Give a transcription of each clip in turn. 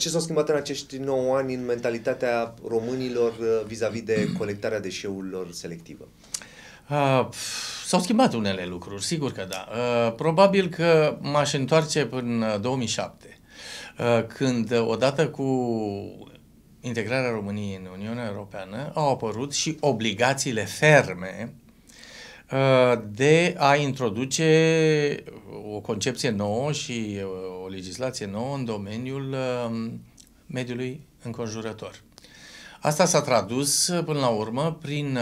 Ce s-a schimbat în acești 9 ani în mentalitatea românilor uh, vis-a-vis de colectarea deșeurilor selectivă? Uh, s-au schimbat unele lucruri, sigur că da. Uh, probabil că m-aș întoarce până uh, 2007, uh, când uh, odată cu integrarea României în Uniunea Europeană au apărut și obligațiile ferme uh, Uh, de a introduce o concepție nouă și uh, o legislație nouă în domeniul uh, mediului înconjurător. Asta s-a tradus până la urmă prin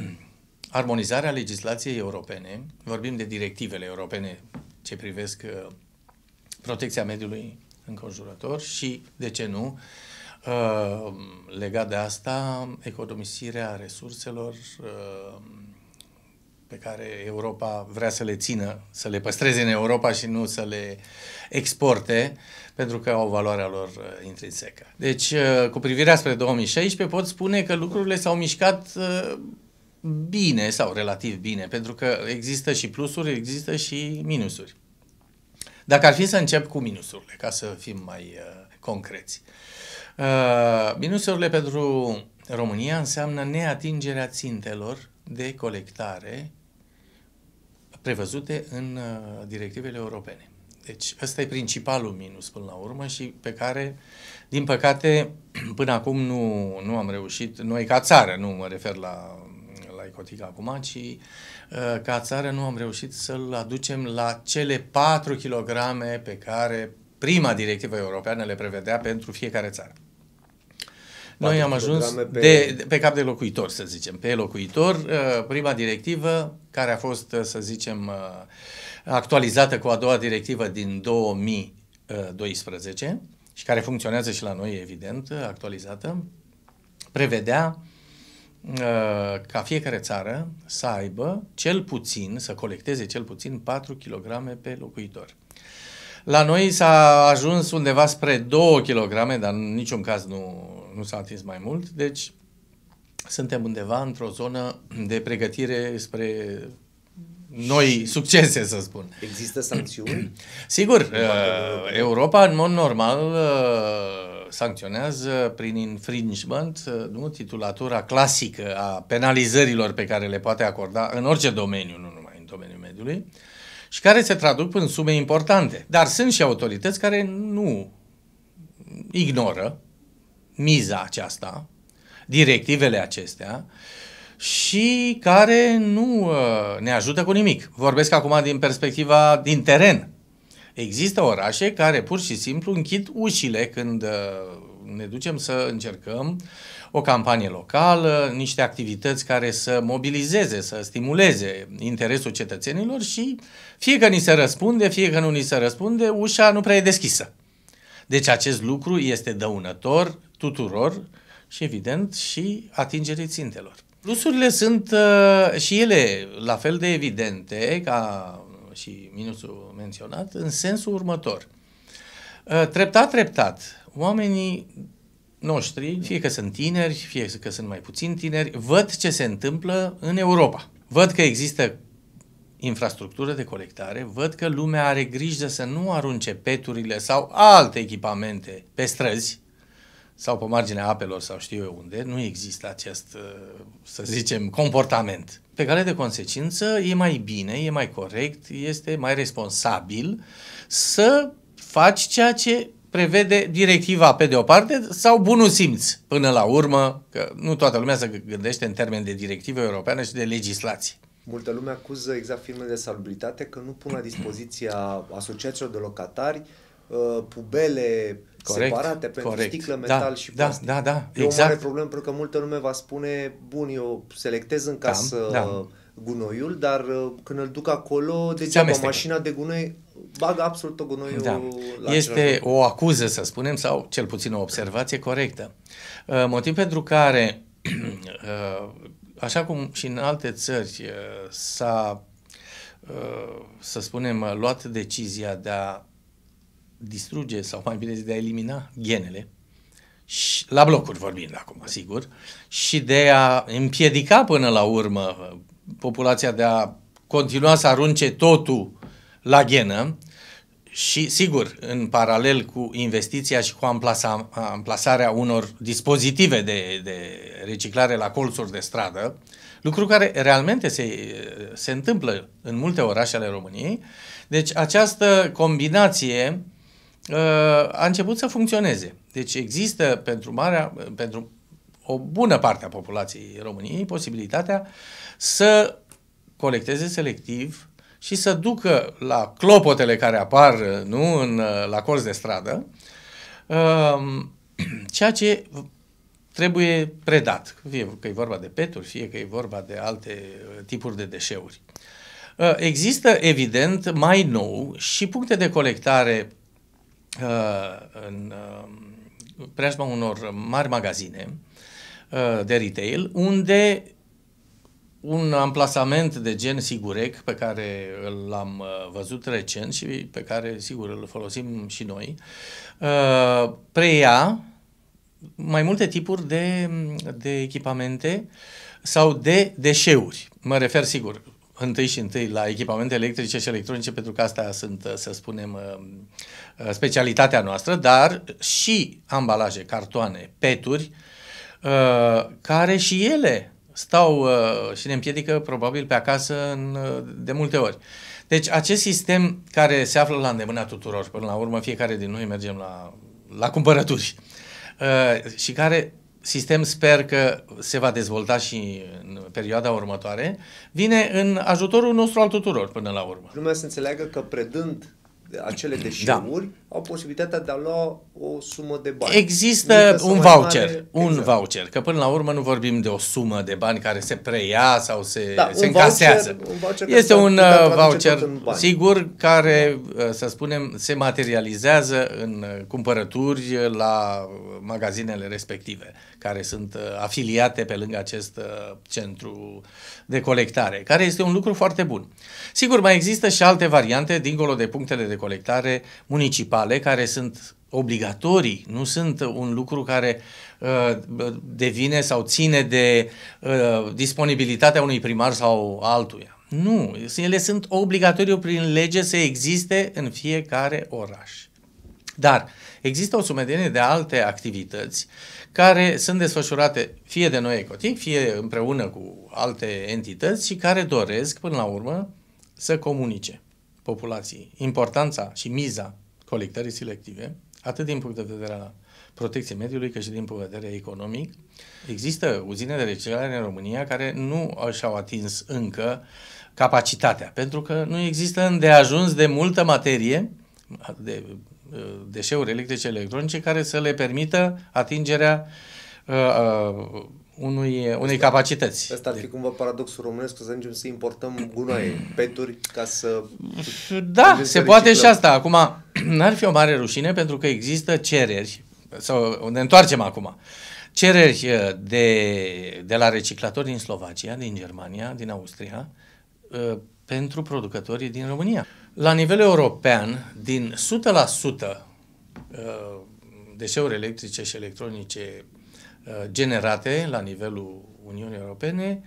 armonizarea legislației europene, vorbim de directivele europene ce privesc protecția mediului înconjurător și, de ce nu, legat de asta, economisirea resurselor, pe care Europa vrea să le țină, să le păstreze în Europa și nu să le exporte, pentru că au valoarea lor uh, intrinsecă. Deci, uh, cu privirea spre 2016, pot spune că lucrurile s-au mișcat uh, bine sau relativ bine, pentru că există și plusuri, există și minusuri. Dacă ar fi să încep cu minusurile, ca să fim mai concreți. minusurile pentru România înseamnă neatingerea țintelor de colectare prevăzute în uh, directivele europene. Deci ăsta e principalul minus până la urmă și pe care, din păcate, până acum nu, nu am reușit, noi ca țară, nu mă refer la, la Ecotica acum, ci uh, ca țară nu am reușit să-l aducem la cele 4 kg pe care prima directivă europeană le prevedea pentru fiecare țară. Noi am ajuns pe... De, pe cap de locuitor, să zicem, pe locuitor. Uh, prima directivă care a fost, uh, să zicem, uh, actualizată cu a doua directivă din 2012 și care funcționează și la noi, evident, actualizată, prevedea ca fiecare țară să aibă cel puțin, să colecteze cel puțin 4 kg pe locuitor. La noi s-a ajuns undeva spre 2 kg, dar în niciun caz nu, nu s-a atins mai mult. Deci suntem undeva într-o zonă de pregătire spre noi succese, să spun. Există sancțiuni? Sigur, uh, Europa, în mod normal, uh, sancționează prin infringement, uh, nu titulatura clasică a penalizărilor pe care le poate acorda în orice domeniu, nu numai în domeniul mediului. Uh, și care se traduc în sume importante. Dar sunt și autorități care nu ignoră miza aceasta, directivele acestea și care nu uh, ne ajută cu nimic. Vorbesc acum din perspectiva din teren. Există orașe care pur și simplu închid ușile când uh, ne ducem să încercăm o campanie locală, niște activități care să mobilizeze, să stimuleze interesul cetățenilor și fie că ni se răspunde, fie că nu ni se răspunde, ușa nu prea e deschisă. Deci acest lucru este dăunător tuturor și evident și atingerii țintelor. Plusurile sunt uh, și ele la fel de evidente ca și minusul menționat, în sensul următor. Uh, treptat, treptat, oamenii noștri, fie că sunt tineri, fie că sunt mai puțin tineri, văd ce se întâmplă în Europa. Văd că există infrastructură de colectare, văd că lumea are grijă să nu arunce peturile sau alte echipamente pe străzi sau pe marginea apelor sau știu eu unde, nu există acest, uh, să zicem, comportament. Pe care de consecință e mai bine, e mai corect, este mai responsabil să faci ceea ce prevede directiva pe de o parte sau bunul simț până la urmă, că nu toată lumea se gândește în termen de directivă europeană și de legislație. Multă lume acuză exact firmele de salubritate că nu pun la dispoziția asociațiilor de locatari uh, pubele corect, separate pentru corect. sticlă, da, metal da, și da, plastic. Da, da, da, e exact. o mare exact. problemă pentru că multă lume va spune, bun, eu selectez în da, casă da, da. gunoiul, dar uh, când îl duc acolo, degeaba mașina de gunoi bagă absolut o gunoiul da. la Este o acuză, să spunem, sau cel puțin o observație corectă. Uh, motiv pentru care, uh, așa cum și în alte țări uh, s-a, să spunem, luat decizia de a distruge sau mai bine zis de a elimina genele, și, la blocuri vorbind acum, sigur, și de a împiedica până la urmă populația de a continua să arunce totul la ghenă și, sigur, în paralel cu investiția și cu amplasa, amplasarea unor dispozitive de, de reciclare la colțuri de stradă, lucru care realmente se, se întâmplă în multe orașe ale României, deci această combinație uh, a început să funcționeze. Deci există pentru, marea, pentru o bună parte a populației României posibilitatea să colecteze selectiv și să ducă la clopotele care apar nu, în, uh, la colț de stradă, um, ceea ce trebuie predat, fie că e vorba de peturi, fie că e vorba de alte uh, tipuri de deșeuri. Uh, există, evident, mai nou și puncte de colectare în um, preajma unor mari magazine de retail, unde un amplasament de gen Sigurec pe care l-am uh, văzut recent și pe care sigur îl folosim și noi, uh, preia mai multe tipuri de, de echipamente sau de deșeuri. Mă refer sigur întâi și întâi la echipamente electrice și electronice, pentru că astea sunt, uh, să spunem, specialitatea noastră, dar și ambalaje, cartoane, peturi, care și ele stau uh, și ne împiedică probabil pe acasă în, uh, de multe ori. Deci acest sistem care se află la îndemâna tuturor, până la urmă fiecare din noi mergem la, la cumpărături uh, și care sistem sper că se va dezvolta și în perioada următoare, vine în ajutorul nostru al tuturor până la urmă. Lumea să înțeleagă că predând acele da. deșeuri da. au posibilitatea de a lua o sumă de bani. Există un voucher, mare, un exact. voucher, că până la urmă nu vorbim de o sumă de bani care se preia sau se, da, se un încasează. Voucher, un voucher este un uh, voucher sigur care, da. să spunem, se materializează în uh, cumpărături la magazinele respective, care sunt afiliate pe lângă acest centru de colectare, care este un lucru foarte bun. Sigur, mai există și alte variante dincolo de punctele de de colectare municipale, care sunt obligatorii, nu sunt un lucru care uh, devine sau ține de uh, disponibilitatea unui primar sau altuia. Nu, ele sunt obligatorii prin lege să existe în fiecare oraș. Dar există o sumedenie de alte activități care sunt desfășurate fie de noi ecotic, fie împreună cu alte entități și care doresc, până la urmă, să comunice populației, importanța și miza colectării selective, atât din punct de vedere al protecției mediului, cât și din punct de vedere economic. Există uzine de reciclare în România care nu și-au atins încă capacitatea, pentru că nu există îndeajuns de multă materie, de uh, deșeuri electrice electronice, care să le permită atingerea uh, uh, unui, unei asta, capacități. Asta ar fi cumva paradoxul românesc, să ajungem să importăm gunoaie, peturi, ca să... Da, se poate și asta. Acum, n-ar fi o mare rușine pentru că există cereri, sau ne întoarcem acum, cereri uh, de, de la reciclatori din Slovacia, din Germania, din Austria, uh, pentru producătorii din România. La nivel european, din 100% uh, deșeuri electrice și electronice Uh, generate la nivelul Uniunii Europene,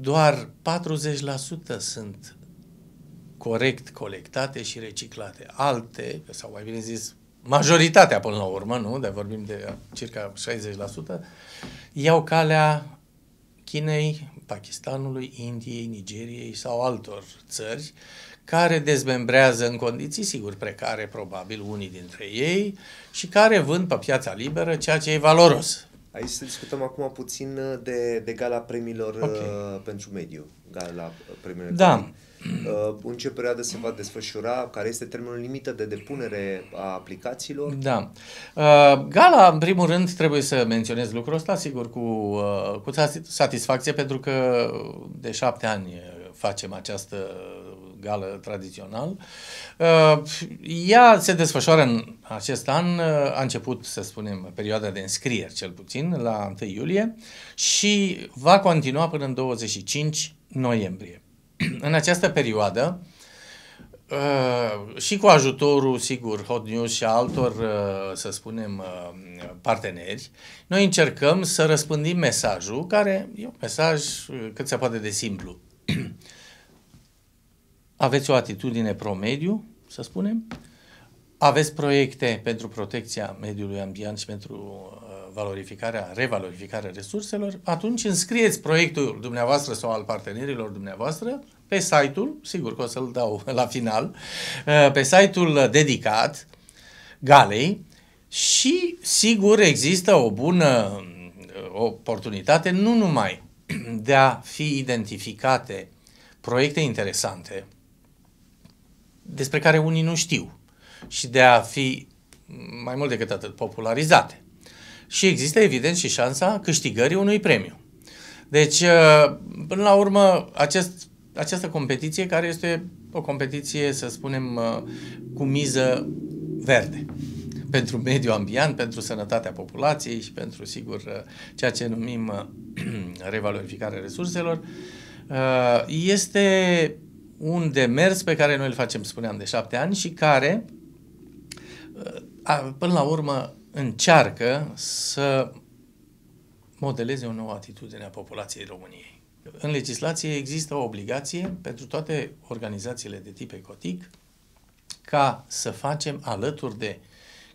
doar 40% sunt corect colectate și reciclate. Alte, sau mai bine zis, majoritatea până la urmă, nu? Dar vorbim de circa 60%, iau calea Chinei, Pakistanului, Indiei, Nigeriei sau altor țări care dezmembrează în condiții, sigur, precare, probabil, unii dintre ei și care vând pe piața liberă ceea ce e valoros. Aici să discutăm acum puțin uh, de, de gala premiilor okay. Uh, pentru mediu. Gala uh, premiilor da. Mediu. Uh, în ce perioadă se va desfășura, care este termenul limită de depunere a aplicațiilor? Da. Uh, gala, în primul rând, trebuie să menționez lucrul ăsta, sigur, cu, uh, cu satisfacție, pentru că de șapte ani facem această gală tradițional. Uh, ea se desfășoară în acest an, uh, a început, să spunem, perioada de înscrieri, cel puțin, la 1 iulie și va continua până în 25 noiembrie. în această perioadă, uh, și cu ajutorul, sigur, Hot News și altor, să spunem, parteneri, noi încercăm să răspândim mesajul, care e un mesaj cât se poate de simplu. aveți o atitudine pro-mediu, să spunem, aveți proiecte pentru protecția mediului ambient și pentru uh, valorificarea, revalorificarea resurselor, atunci înscrieți proiectul dumneavoastră sau al partenerilor dumneavoastră pe site-ul, sigur că o să-l dau la final, uh, pe site-ul dedicat galei și sigur există o bună uh, oportunitate nu numai de a fi identificate proiecte interesante, despre care unii nu știu și de a fi mai mult decât atât popularizate. Și există, evident, și șansa câștigării unui premiu. Deci, uh, până la urmă, acest, această competiție, care este o competiție, să spunem, uh, cu miză verde pentru mediul ambient, pentru sănătatea populației și pentru, sigur, uh, ceea ce numim revalorificarea resurselor, este un demers pe care noi îl facem, spuneam, de șapte ani și care, până la urmă, încearcă să modeleze o nouă atitudine a populației României. În legislație există o obligație pentru toate organizațiile de tip ecotic ca să facem alături de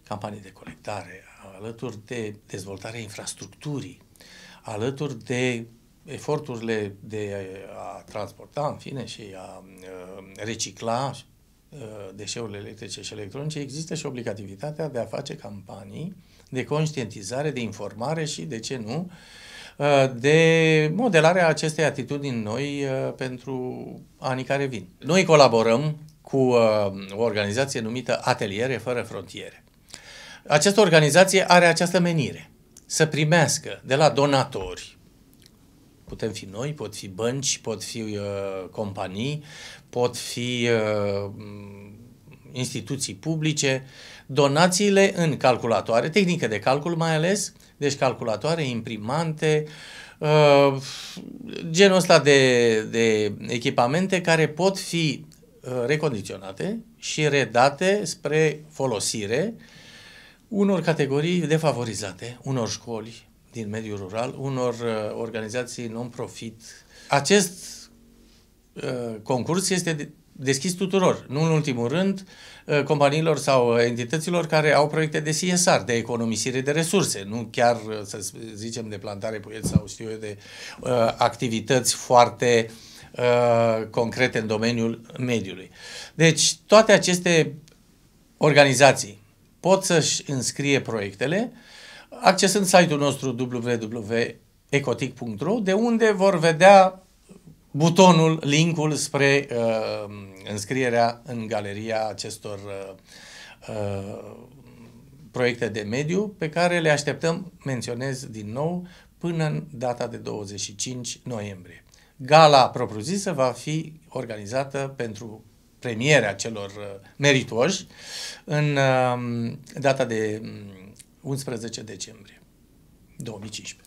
campanii de colectare, alături de dezvoltarea infrastructurii, alături de eforturile de a transporta, în fine, și a recicla deșeurile electrice și electronice, există și obligativitatea de a face campanii de conștientizare, de informare și, de ce nu, de modelarea acestei atitudini noi pentru anii care vin. Noi colaborăm cu o organizație numită Ateliere Fără Frontiere. Această organizație are această menire, să primească de la donatori, putem fi noi, pot fi bănci, pot fi uh, companii, pot fi uh, instituții publice, donațiile în calculatoare, tehnică de calcul mai ales, deci calculatoare, imprimante, uh, genul ăsta de, de echipamente care pot fi uh, recondiționate și redate spre folosire unor categorii defavorizate, unor școli, din mediul rural, unor uh, organizații non-profit. Acest uh, concurs este deschis tuturor, nu în ultimul rând uh, companiilor sau entităților care au proiecte de CSR, de economisire de resurse, nu chiar, să zicem, de plantare puieți sau știu eu, de uh, activități foarte uh, concrete în domeniul mediului. Deci, toate aceste organizații pot să-și înscrie proiectele accesând site-ul nostru www.ecotic.ro, de unde vor vedea butonul, linkul spre uh, înscrierea în galeria acestor uh, uh, proiecte de mediu pe care le așteptăm, menționez din nou, până în data de 25 noiembrie. Gala propriu-zisă va fi organizată pentru premierea celor uh, meritoși în uh, data de mm, 11 decembrie 2015.